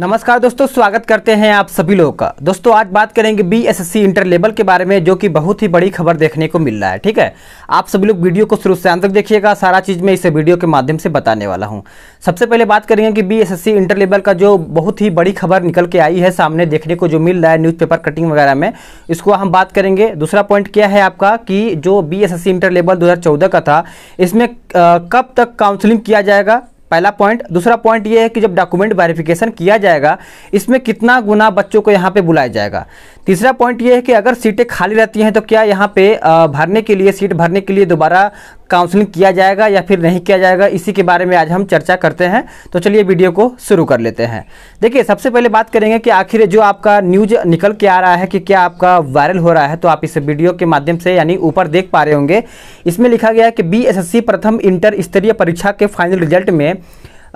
नमस्कार दोस्तों स्वागत करते हैं आप सभी लोगों का दोस्तों आज बात करेंगे बीएसएससी इंटर लेवल के बारे में जो कि बहुत ही बड़ी खबर देखने को मिल रहा है ठीक है आप सभी लोग वीडियो को शुरू से अंत तक देखिएगा सारा चीज़ मैं इसे वीडियो के माध्यम से बताने वाला हूं सबसे पहले बात करेंगे कि बीएसएससी इंटर लेवल का जो बहुत ही बड़ी खबर निकल के आई है सामने देखने को जो मिल रहा है न्यूज़पेपर कटिंग वगैरह में इसको हम बात करेंगे दूसरा पॉइंट क्या है आपका कि जो बी इंटर लेवल दो का था इसमें कब तक काउंसलिंग किया जाएगा पहला पॉइंट दूसरा पॉइंट ये है कि जब डॉक्यूमेंट वेरिफिकेशन किया जाएगा इसमें कितना गुना बच्चों को यहाँ पे बुलाया जाएगा तीसरा पॉइंट ये है कि अगर सीटें खाली रहती हैं तो क्या यहाँ पे भरने के लिए सीट भरने के लिए दोबारा काउंसलिंग किया जाएगा या फिर नहीं किया जाएगा इसी के बारे में आज हम चर्चा करते हैं तो चलिए वीडियो को शुरू कर लेते हैं देखिए सबसे पहले बात करेंगे कि आखिर जो आपका न्यूज निकल के आ रहा है कि क्या आपका वायरल हो रहा है तो आप इस वीडियो के माध्यम से यानी ऊपर देख पा रहे होंगे इसमें लिखा गया है कि बी प्रथम इंटर स्तरीय परीक्षा के फाइनल रिजल्ट में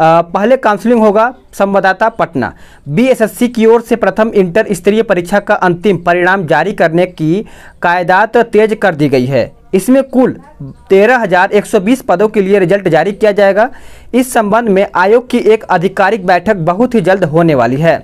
पहले काउंसलिंग होगा संवाददाता पटना बीएसएससी की ओर से प्रथम इंटर स्तरीय परीक्षा का अंतिम परिणाम जारी करने की कायदात तेज कर दी गई है इसमें कुल 13,120 पदों के लिए रिजल्ट जारी किया जाएगा इस संबंध में आयोग की एक आधिकारिक बैठक बहुत ही जल्द होने वाली है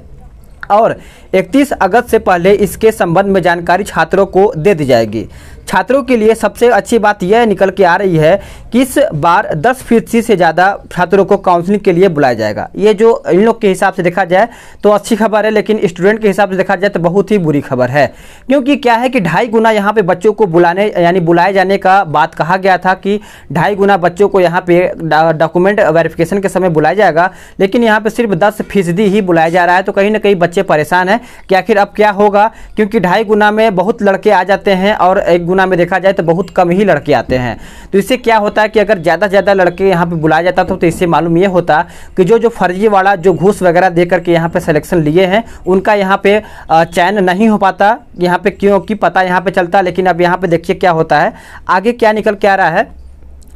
और 31 अगस्त से पहले इसके संबंध में जानकारी छात्रों को दे दी जाएगी छात्रों के लिए सबसे अच्छी बात यह निकल के आ रही है कि इस बार 10 फीसदी से ज़्यादा छात्रों को काउंसलिंग के लिए बुलाया जाएगा ये जो इन लोग के हिसाब से देखा जाए तो अच्छी खबर है लेकिन स्टूडेंट के हिसाब से देखा जाए तो बहुत ही बुरी खबर है क्योंकि क्या है कि ढाई गुना यहाँ पर बच्चों को बुलाने यानी बुलाए जाने का बात कहा गया था कि ढाई गुना बच्चों को यहाँ पे डॉक्यूमेंट वेरिफिकेशन के समय बुलाया जाएगा लेकिन यहाँ पर सिर्फ दस फीसदी ही बुलाया जा रहा है तो कहीं ना कहीं बच्चे परेशान हैं कि आखिर अब क्या होगा क्योंकि ढाई गुना में बहुत लड़के आ जाते हैं और एक गुना में देखा जाए तो बहुत कम ही लड़के आते हैं तो इससे क्या होता है कि अगर ज़्यादा से ज़्यादा लड़के यहाँ पर बुलाया जाता तो, तो इससे मालूम ये होता कि जो जो फर्जी वाला जो घूस वगैरह दे करके यहाँ पर सलेक्शन लिए हैं उनका यहाँ पर चयन नहीं हो पाता यहाँ पर क्योंकि पता यहाँ पर चलता लेकिन अब यहाँ पर देखिए क्या होता है आगे क्या निकल के आ रहा है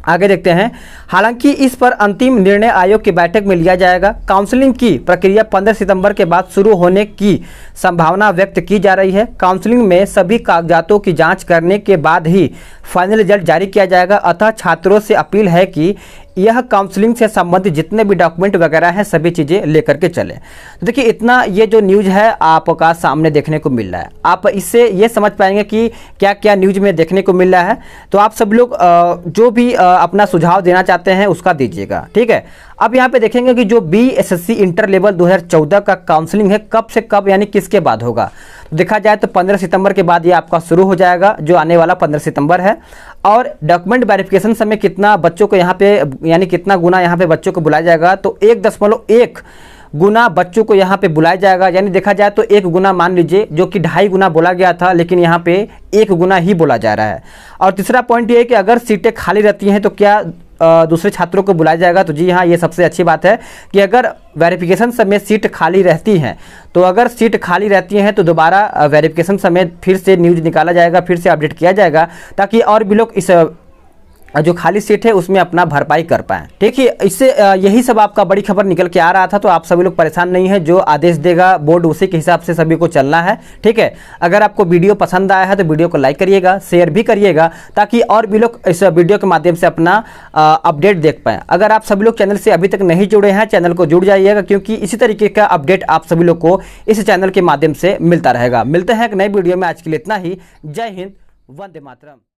आगे देखते हैं हालांकि इस पर अंतिम निर्णय आयोग की बैठक में लिया जाएगा काउंसलिंग की प्रक्रिया 15 सितंबर के बाद शुरू होने की संभावना व्यक्त की जा रही है काउंसलिंग में सभी कागजातों की जांच करने के बाद ही फाइनल रिजल्ट जारी किया जाएगा अतः छात्रों से अपील है कि यह काउंसलिंग से संबंधित जितने भी डॉक्यूमेंट वगैरह हैं सभी चीज़ें लेकर के चले तो देखिए इतना ये जो न्यूज़ है आपका सामने देखने को मिल रहा है आप इससे ये समझ पाएंगे कि क्या क्या न्यूज़ में देखने को मिल रहा है तो आप सब लोग जो भी अपना सुझाव देना चाहते हैं उसका दीजिएगा ठीक है अब यहाँ पे देखेंगे कि जो B S S C inter level 2014 का काउंसलिंग है कब से कब यानी किसके बाद होगा तो देखा जाए तो 15 सितंबर के बाद ये आपका शुरू हो जाएगा जो आने वाला 15 सितंबर है और डॉक्यूमेंट वेरिफिकेशन समय कितना बच्चों को यहाँ पे यानी कितना गुना यहाँ पे बच्चों को बुलाया जाएगा तो एक दशमलव एक गुना बच्चों को यहाँ पे बुलाया जाएगा यानी देखा जाए तो एक गुना मान लीजिए जो कि ढाई गुना बोला गया था लेकिन यहाँ पे एक गुना ही बोला जा रहा है और तीसरा पॉइंट ये है कि अगर सीटें खाली रहती हैं तो क्या दूसरे छात्रों को बुलाया जाएगा तो जी हाँ ये सबसे अच्छी बात है कि अगर वेरिफिकेशन समय सीट खाली रहती हैं तो अगर सीट खाली रहती हैं तो दोबारा वेरिफिकेशन समय फिर से न्यूज़ निकाला जाएगा फिर से अपडेट किया जाएगा ताकि और भी लोग इस जो खाली सीट है उसमें अपना भरपाई कर पाए ठीक है इससे यही सब आपका बड़ी खबर निकल के आ रहा था तो आप सभी लोग परेशान नहीं है जो आदेश देगा बोर्ड उसी के हिसाब से सभी को चलना है ठीक है अगर आपको वीडियो पसंद आया है तो वीडियो को लाइक करिएगा शेयर भी करिएगा ताकि और भी लोग इस वीडियो के माध्यम से अपना अपडेट देख पाए अगर आप सभी लोग चैनल से अभी तक नहीं जुड़े हैं चैनल को जुड़ जाइएगा क्योंकि इसी तरीके का अपडेट आप सभी लोग को इस चैनल के माध्यम से मिलता रहेगा मिलते हैं एक नई वीडियो में आज के लिए इतना ही जय हिंद वंदे मातरम